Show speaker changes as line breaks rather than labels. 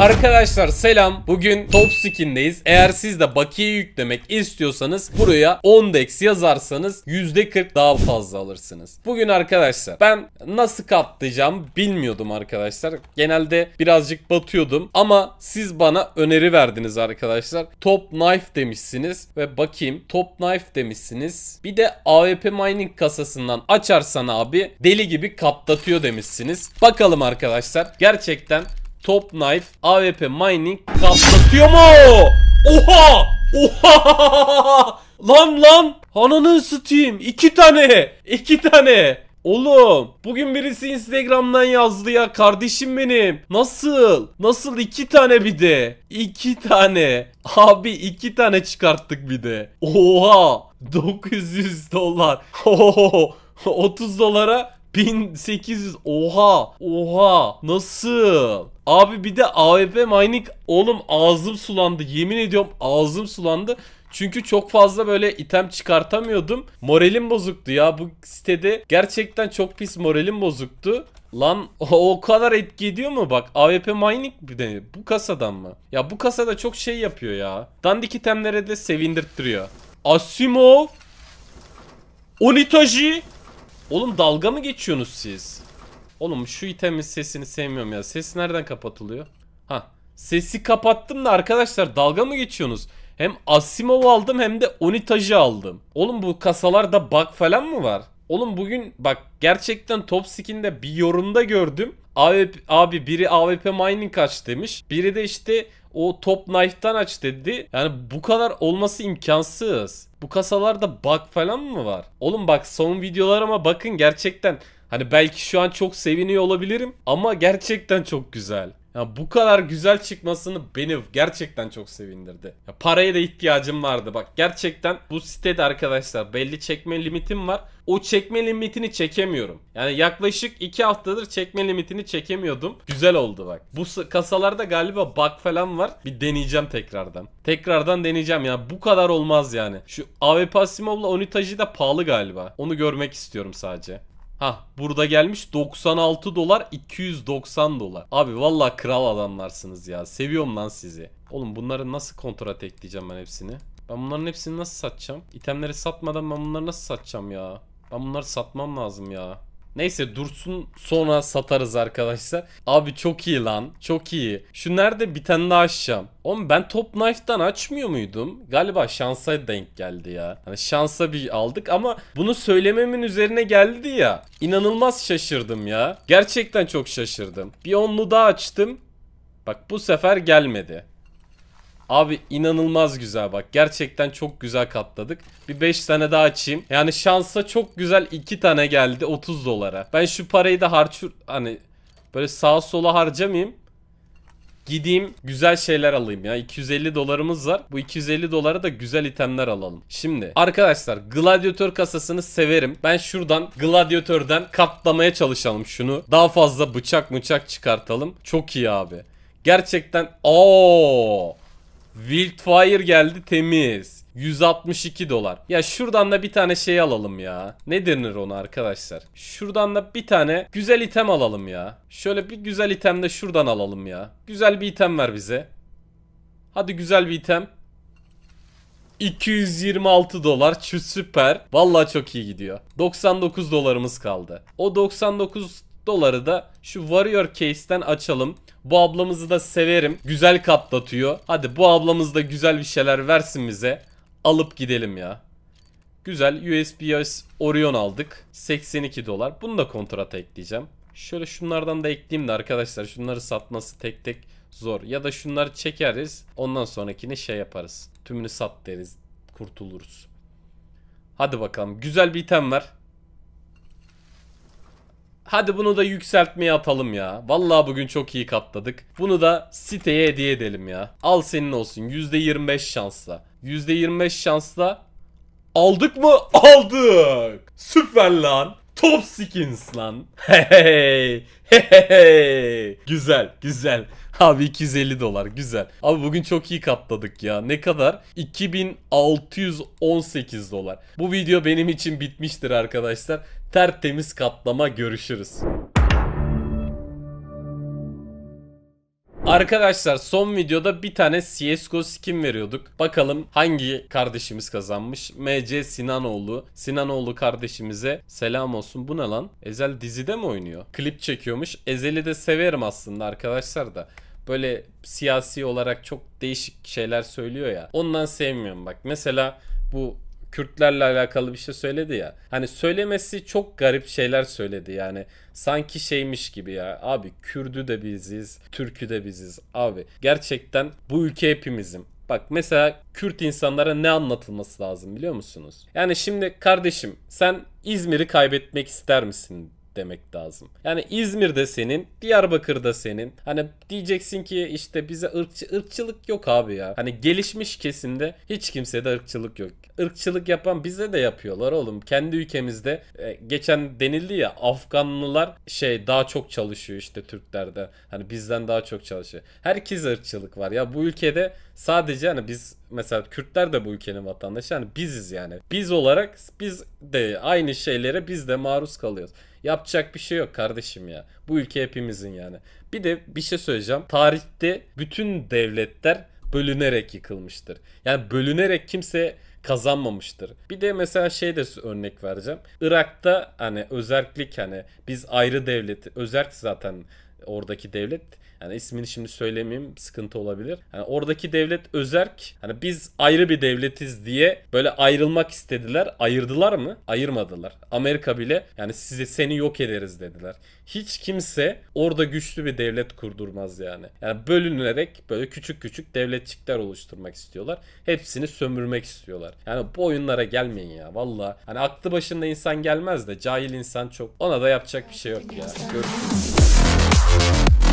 Arkadaşlar selam. Bugün top skin'deyiz. Eğer siz de bakiye yüklemek istiyorsanız buraya 10 dex yazarsanız %40 daha fazla alırsınız. Bugün arkadaşlar ben nasıl katlayacağım bilmiyordum arkadaşlar. Genelde birazcık batıyordum ama siz bana öneri verdiniz arkadaşlar. Top knife demişsiniz ve bakayım top knife demişsiniz. Bir de AWP mining kasasından açarsan abi deli gibi katlatıyor demişsiniz. Bakalım arkadaşlar gerçekten Top Knife AWP Mining kaplatıyor mu? Oha! Oha! Lan lan! Ananı satayım. İki tane. iki tane. Oğlum bugün birisi Instagram'dan yazdı ya kardeşim benim. Nasıl? Nasıl iki tane bir de? İki tane. Abi iki tane çıkarttık bir de. Oha! 900 dolar. Oho! 30 dolara 1800 oha oha nasıl? Abi bir de AWP mining oğlum ağzım sulandı yemin ediyorum ağzım sulandı. Çünkü çok fazla böyle item çıkartamıyordum. Moralim bozuktu ya bu sitede. Gerçekten çok pis moralim bozuktu. Lan o kadar etki ediyor mu? Bak AWP mining bir de bu kasadan mı? Ya bu kasada çok şey yapıyor ya. Dandik itemlere de sevindirttiriyor. Asimov. Onitaji. Oğlum dalga mı geçiyorsunuz siz? Oğlum şu itemin sesini sevmiyorum ya. Ses nereden kapatılıyor? Ha. Sesi kapattım da arkadaşlar dalga mı geçiyorsunuz? Hem Asimov'u aldım hem de Onitaj'ı aldım. Oğlum bu kasalarda bug falan mı var? Oğlum bugün bak gerçekten Top Skin'de bir yorumda gördüm. Abi, abi biri AWP mining kaç demiş. Biri de işte o Top Knife'dan aç dedi. Yani bu kadar olması imkansız. Bu kasalarda bug falan mı var? Oğlum bak son videolarıma bakın gerçekten. Hani belki şu an çok seviniyor olabilirim ama gerçekten çok güzel. Ya bu kadar güzel çıkmasını beni gerçekten çok sevindirdi. Ya paraya da ihtiyacım vardı. Bak gerçekten bu sitede arkadaşlar belli çekme limitim var. O çekme limitini çekemiyorum. Yani yaklaşık 2 haftadır çekme limitini çekemiyordum. Güzel oldu bak. Bu kasalarda galiba bug falan var. Bir deneyeceğim tekrardan. Tekrardan deneyeceğim ya. Bu kadar olmaz yani. Şu AWP Asimov'la Onitaj'ı da pahalı galiba. Onu görmek istiyorum sadece. Ha burada gelmiş 96 dolar 290 dolar. Abi valla kral adamlarsınız ya. Seviyorum lan sizi. Oğlum bunları nasıl kontrat ekleyeceğim ben hepsini? Ben bunların hepsini nasıl satacağım? İtemleri satmadan ben bunları nasıl satacağım ya? Ben bunları satmam lazım ya. Neyse dursun sonra satarız arkadaşlar. Abi çok iyi lan. Çok iyi. Şu nerede bir tane daha Oğlum ben Top Knife'dan açmıyor muydum? Galiba şansa denk geldi ya. Hani şansa bir aldık ama bunu söylememin üzerine geldi ya. İnanılmaz şaşırdım ya. Gerçekten çok şaşırdım. Bir onlu daha açtım. Bak bu sefer gelmedi. Abi inanılmaz güzel bak. Gerçekten çok güzel katladık. Bir 5 tane daha açayım. Yani şansa çok güzel 2 tane geldi 30 dolara. Ben şu parayı da harçur hani böyle sağa sola harcamayayım. Gideyim güzel şeyler alayım ya. 250 dolarımız var. Bu 250 dolara da güzel itemler alalım. Şimdi arkadaşlar gladyatör kasasını severim. Ben şuradan gladyatörden katlamaya çalışalım şunu. Daha fazla bıçak bıçak çıkartalım. Çok iyi abi. Gerçekten ooo. Wildfire geldi temiz. 162 dolar. Ya şuradan da bir tane şey alalım ya. Ne denir ona arkadaşlar? Şuradan da bir tane güzel item alalım ya. Şöyle bir güzel item de şuradan alalım ya. Güzel bir item ver bize. Hadi güzel bir item. 226 dolar. Şu süper. Vallahi çok iyi gidiyor. 99 dolarımız kaldı. O 99 doları da şu Warrior Case'ten açalım. Bu ablamızı da severim. Güzel katlatıyor. Hadi bu ablamız da güzel bir şeyler versin bize. Alıp gidelim ya. Güzel USPS Orion aldık. 82 dolar. Bunu da kontrata ekleyeceğim. Şöyle şunlardan da ekleyeyim de arkadaşlar şunları satması tek tek zor. Ya da şunları çekeriz ondan sonrakini şey yaparız. Tümünü sat deriz kurtuluruz. Hadi bakalım güzel bir item var. Hadi bunu da yükseltmeye atalım ya. Vallahi bugün çok iyi katladık. Bunu da siteye hediye edelim ya. Al senin olsun. %25 şansla. %25 şansla Aldık mı? Aldık. Süper lan. Top skins lan. Hey. Hey. hey. Güzel, güzel. Abi 250 dolar güzel. Abi bugün çok iyi katladık ya. Ne kadar? 2618 dolar. Bu video benim için bitmiştir arkadaşlar. Tertemiz katlama görüşürüz. Arkadaşlar son videoda bir tane CSGO skin veriyorduk. Bakalım hangi kardeşimiz kazanmış? MC Sinanoğlu. Sinanoğlu kardeşimize selam olsun. Bu ne lan? Ezel dizide mi oynuyor? Klip çekiyormuş. Ezel'i de severim aslında arkadaşlar da böyle siyasi olarak çok değişik şeyler söylüyor ya. Ondan sevmiyorum bak. Mesela bu Kürtlerle alakalı bir şey söyledi ya. Hani söylemesi çok garip şeyler söyledi yani. Sanki şeymiş gibi ya. Abi Kürdü de biziz, Türkü de biziz. Abi gerçekten bu ülke hepimizin. Bak mesela Kürt insanlara ne anlatılması lazım biliyor musunuz? Yani şimdi kardeşim sen İzmir'i kaybetmek ister misin demek lazım. Yani İzmir'de senin, Diyarbakır'da senin. Hani diyeceksin ki işte bize ırkçı, ırkçılık yok abi ya. Hani gelişmiş kesimde hiç kimseye de ırkçılık yok. Irkçılık yapan bize de yapıyorlar oğlum. Kendi ülkemizde e, geçen denildi ya Afganlılar şey daha çok çalışıyor işte Türklerde. Hani bizden daha çok çalışıyor. Herkes ırkçılık var ya bu ülkede sadece hani biz mesela Kürtler de bu ülkenin vatandaşı. Yani biziz yani. Biz olarak biz de aynı şeylere biz de maruz kalıyoruz. Yapacak bir şey yok kardeşim ya. Bu ülke hepimizin yani. Bir de bir şey söyleyeceğim. Tarihte bütün devletler bölünerek yıkılmıştır. Yani bölünerek kimse kazanmamıştır. Bir de mesela şey de örnek vereceğim. Irak'ta hani özellik hani biz ayrı devleti özerk zaten oradaki devlet. Yani ismini şimdi söylemeyeyim sıkıntı olabilir. Yani oradaki devlet özerk. Hani biz ayrı bir devletiz diye böyle ayrılmak istediler. Ayırdılar mı? Ayırmadılar. Amerika bile yani size seni yok ederiz dediler. Hiç kimse orada güçlü bir devlet kurdurmaz yani. Yani bölünerek böyle küçük küçük devletçikler oluşturmak istiyorlar. Hepsini sömürmek istiyorlar. Yani bu oyunlara gelmeyin ya valla. Hani aklı başında insan gelmez de cahil insan çok. Ona da yapacak bir şey yok ya. Görüşürüz. Thank you.